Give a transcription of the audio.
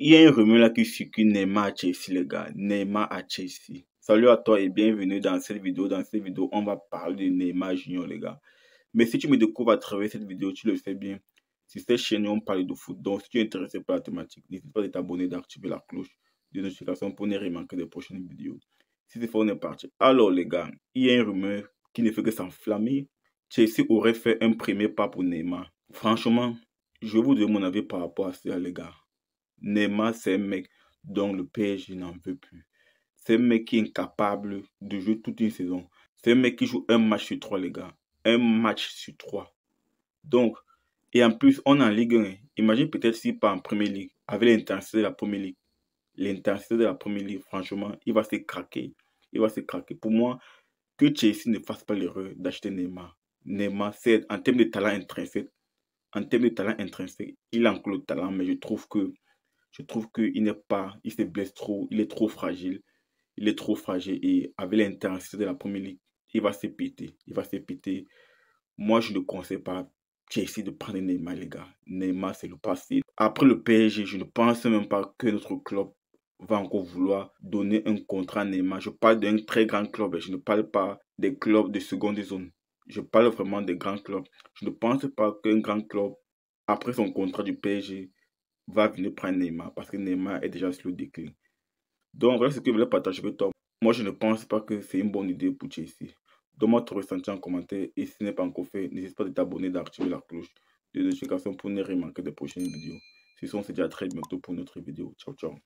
Il y a une rumeur là qui circule Neymar à Chelsea, les gars. Neymar à Chelsea. Salut à toi et bienvenue dans cette vidéo. Dans cette vidéo, on va parler de Neymar Junior, les gars. Mais si tu me découvres à travers cette vidéo, tu le sais bien. si cette chaîne, on parle de foot. Donc, si tu es intéressé par la thématique, n'hésite pas à t'abonner, d'activer la cloche de notification pour ne rien manquer des prochaines vidéos. Si c'est fait, on est parti. Alors, les gars, il y a une rumeur qui ne fait que s'enflammer. Chelsea aurait fait un premier pas pour Neymar. Franchement, je vais vous donner mon avis par rapport à ça, les gars. Neymar, c'est un mec dont le PSG n'en veut plus. C'est un mec qui est incapable de jouer toute une saison. C'est un mec qui joue un match sur trois, les gars. Un match sur trois. Donc, et en plus, on est en Ligue 1. Hein. Imagine peut-être si pas en Premier League, avec l'intensité de la Première League, L'intensité de la Première League, franchement, il va se craquer. Il va se craquer. Pour moi, que Chelsea ne fasse pas l'erreur d'acheter Neymar. Neymar, c'est en termes de talent intrinsèque, en termes de talent intrinsèque, il a encore le talent, mais je trouve que je trouve qu'il n'est pas, il se blesse trop, il est trop fragile. Il est trop fragile et avec l'intensité de la première ligue, il va se péter. Il va se péter. Moi, je ne conseille pas Chelsea de prendre Neymar, les gars. Neymar, c'est le passé. Après le PSG, je ne pense même pas que notre club va encore vouloir donner un contrat à Neymar. Je parle d'un très grand club. Je ne parle pas des clubs de seconde zone. Je parle vraiment des grands clubs. Je ne pense pas qu'un grand club, après son contrat du PSG, va venir prendre Neymar parce que Neymar est déjà sur le déclin. Donc, voilà ce que je voulais partager avec toi. Moi, je ne pense pas que c'est une bonne idée pour Chelsea. Donne-moi ton ressenti en commentaire et si ce n'est pas encore fait, n'hésite pas à t'abonner, d'activer la cloche de notification pour ne rien manquer des prochaines vidéos. Ce dit à très bientôt pour une autre vidéo. Ciao, ciao.